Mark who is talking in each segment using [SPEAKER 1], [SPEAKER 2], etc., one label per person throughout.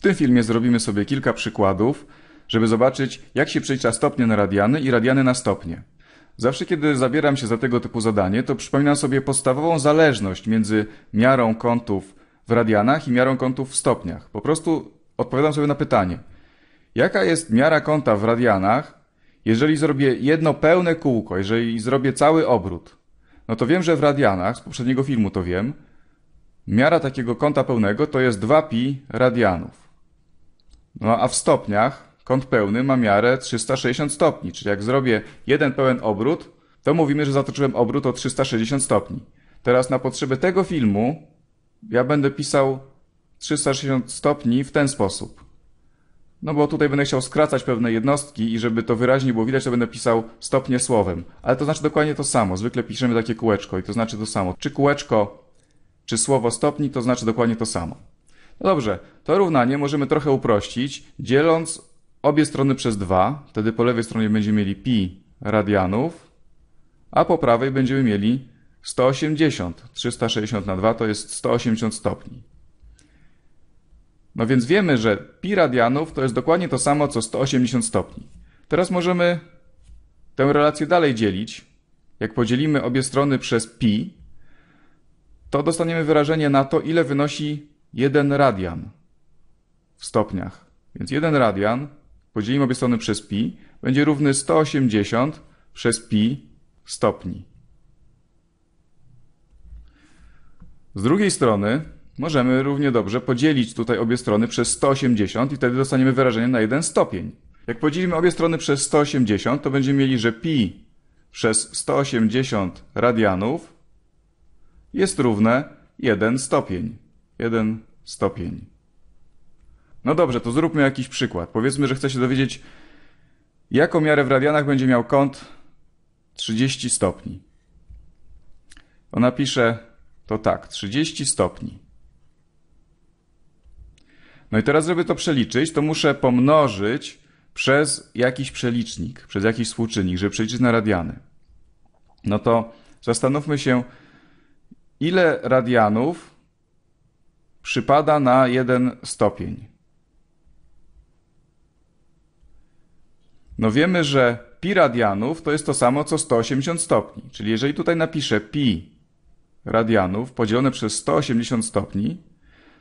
[SPEAKER 1] W tym filmie zrobimy sobie kilka przykładów, żeby zobaczyć, jak się przelicza stopnie na radiany i radiany na stopnie. Zawsze, kiedy zabieram się za tego typu zadanie, to przypominam sobie podstawową zależność między miarą kątów w radianach i miarą kątów w stopniach. Po prostu odpowiadam sobie na pytanie, jaka jest miara kąta w radianach, jeżeli zrobię jedno pełne kółko, jeżeli zrobię cały obrót. No to wiem, że w radianach, z poprzedniego filmu to wiem, miara takiego kąta pełnego to jest 2pi radianów. No a w stopniach kąt pełny ma miarę 360 stopni, czyli jak zrobię jeden pełen obrót, to mówimy, że zatoczyłem obrót o 360 stopni. Teraz na potrzeby tego filmu ja będę pisał 360 stopni w ten sposób. No bo tutaj będę chciał skracać pewne jednostki i żeby to wyraźnie było widać, to będę pisał stopnie słowem. Ale to znaczy dokładnie to samo. Zwykle piszemy takie kółeczko i to znaczy to samo. Czy kółeczko, czy słowo stopni, to znaczy dokładnie to samo dobrze, to równanie możemy trochę uprościć, dzieląc obie strony przez 2. Wtedy po lewej stronie będziemy mieli pi radianów, a po prawej będziemy mieli 180. 360 na 2 to jest 180 stopni. No więc wiemy, że pi radianów to jest dokładnie to samo co 180 stopni. Teraz możemy tę relację dalej dzielić. Jak podzielimy obie strony przez pi, to dostaniemy wyrażenie na to, ile wynosi 1 radian w stopniach. Więc 1 radian, podzielimy obie strony przez pi, będzie równy 180 przez pi stopni. Z drugiej strony możemy równie dobrze podzielić tutaj obie strony przez 180 i wtedy dostaniemy wyrażenie na jeden stopień. Jak podzielimy obie strony przez 180, to będziemy mieli, że pi przez 180 radianów jest równe 1 stopień. 1 stopień. No dobrze, to zróbmy jakiś przykład. Powiedzmy, że chcę się dowiedzieć, jaką miarę w radianach będzie miał kąt 30 stopni. Ona pisze to tak, 30 stopni. No i teraz, żeby to przeliczyć, to muszę pomnożyć przez jakiś przelicznik, przez jakiś współczynnik, żeby przeliczyć na radiany. No to zastanówmy się, ile radianów przypada na jeden stopień. No wiemy, że pi radianów to jest to samo co 180 stopni. Czyli jeżeli tutaj napiszę pi radianów podzielone przez 180 stopni,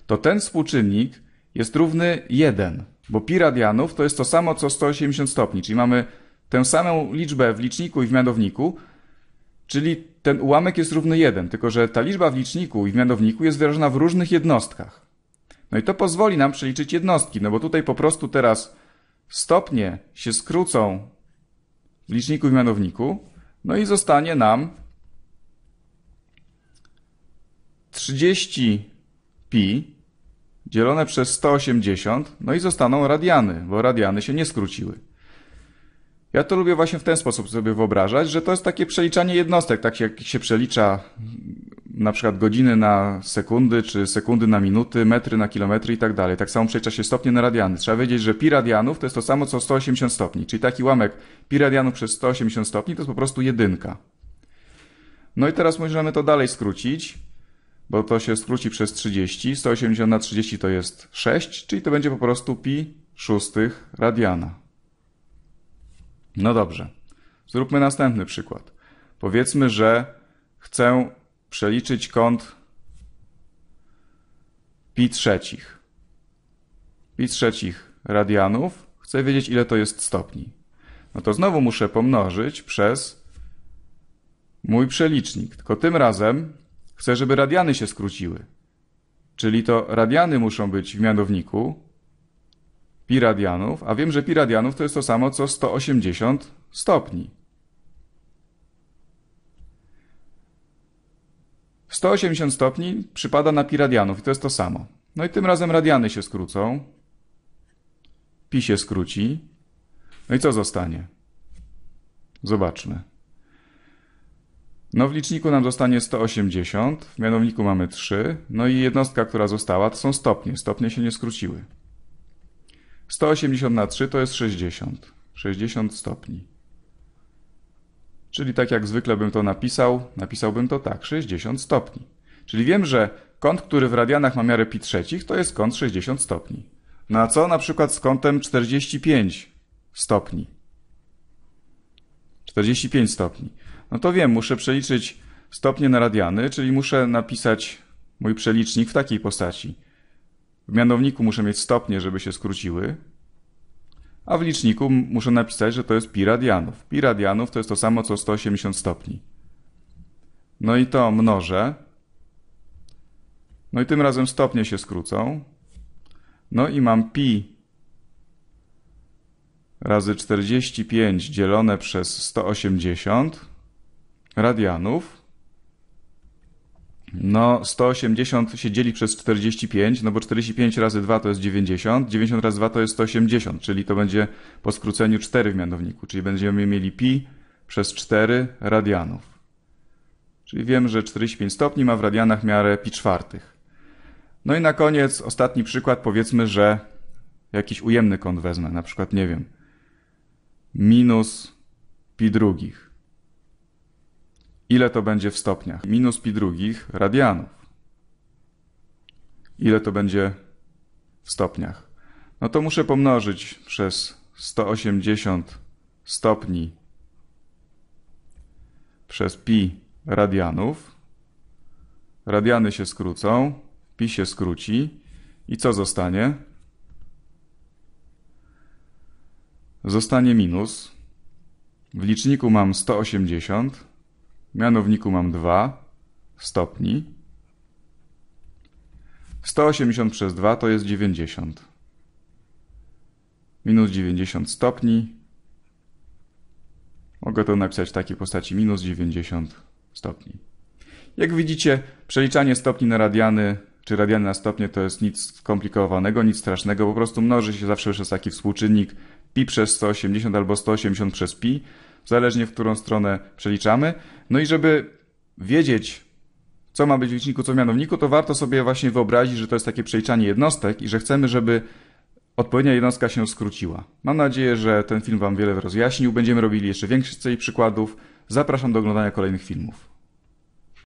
[SPEAKER 1] to ten współczynnik jest równy 1, bo pi radianów to jest to samo co 180 stopni, czyli mamy tę samą liczbę w liczniku i w mianowniku, czyli ten ułamek jest równy 1, tylko że ta liczba w liczniku i w mianowniku jest wyrażona w różnych jednostkach. No i to pozwoli nam przeliczyć jednostki, no bo tutaj po prostu teraz stopnie się skrócą w liczniku i w mianowniku, no i zostanie nam 30 pi dzielone przez 180, no i zostaną radiany, bo radiany się nie skróciły. Ja to lubię właśnie w ten sposób sobie wyobrażać, że to jest takie przeliczanie jednostek, tak jak się przelicza na przykład godziny na sekundy, czy sekundy na minuty, metry na kilometry i tak dalej. Tak samo przelicza się stopnie na radiany. Trzeba wiedzieć, że pi radianów to jest to samo co 180 stopni, czyli taki łamek pi radianów przez 180 stopni to jest po prostu jedynka. No i teraz możemy to dalej skrócić, bo to się skróci przez 30. 180 na 30 to jest 6, czyli to będzie po prostu pi szóstych radiana. No dobrze. Zróbmy następny przykład. Powiedzmy, że chcę przeliczyć kąt pi trzecich. Pi trzecich radianów. Chcę wiedzieć, ile to jest stopni. No to znowu muszę pomnożyć przez mój przelicznik. Tylko tym razem chcę, żeby radiany się skróciły. Czyli to radiany muszą być w mianowniku, piradianów, a wiem, że piradianów to jest to samo co 180 stopni. 180 stopni przypada na piradianów i to jest to samo. No i tym razem radiany się skrócą. Pi się skróci. No i co zostanie? Zobaczmy. No w liczniku nam zostanie 180, w mianowniku mamy 3, no i jednostka, która została to są stopnie. Stopnie się nie skróciły. 180 na 3 to jest 60. 60 stopni. Czyli tak jak zwykle bym to napisał, napisałbym to tak, 60 stopni. Czyli wiem, że kąt, który w radianach ma miarę pi trzecich, to jest kąt 60 stopni. No a co na przykład z kątem 45 stopni? 45 stopni. No to wiem, muszę przeliczyć stopnie na radiany, czyli muszę napisać mój przelicznik w takiej postaci. W mianowniku muszę mieć stopnie, żeby się skróciły, a w liczniku muszę napisać, że to jest pi radianów. Pi radianów to jest to samo co 180 stopni. No i to mnożę. No i tym razem stopnie się skrócą. No i mam pi razy 45 dzielone przez 180 radianów. No, 180 się dzieli przez 45, no bo 45 razy 2 to jest 90, 90 razy 2 to jest 180, czyli to będzie po skróceniu 4 w mianowniku, czyli będziemy mieli pi przez 4 radianów. Czyli wiem, że 45 stopni ma w radianach miarę pi czwartych. No i na koniec ostatni przykład, powiedzmy, że jakiś ujemny kąt wezmę, na przykład, nie wiem, minus pi drugich. Ile to będzie w stopniach? Minus pi drugich radianów. Ile to będzie w stopniach? No to muszę pomnożyć przez 180 stopni przez pi radianów. Radiany się skrócą, pi się skróci i co zostanie? Zostanie minus. W liczniku mam 180 mianowniku mam 2 stopni. 180 przez 2 to jest 90. Minus 90 stopni. Mogę to napisać w takiej postaci minus 90 stopni. Jak widzicie, przeliczanie stopni na radiany czy radiany na stopnie to jest nic skomplikowanego, nic strasznego, po prostu mnoży się zawsze przez taki współczynnik pi przez 180 albo 180 przez pi zależnie w którą stronę przeliczamy. No i żeby wiedzieć, co ma być w liczniku, co w mianowniku, to warto sobie właśnie wyobrazić, że to jest takie przeliczanie jednostek i że chcemy, żeby odpowiednia jednostka się skróciła. Mam nadzieję, że ten film Wam wiele rozjaśnił. Będziemy robili jeszcze więcej przykładów. Zapraszam do oglądania kolejnych filmów.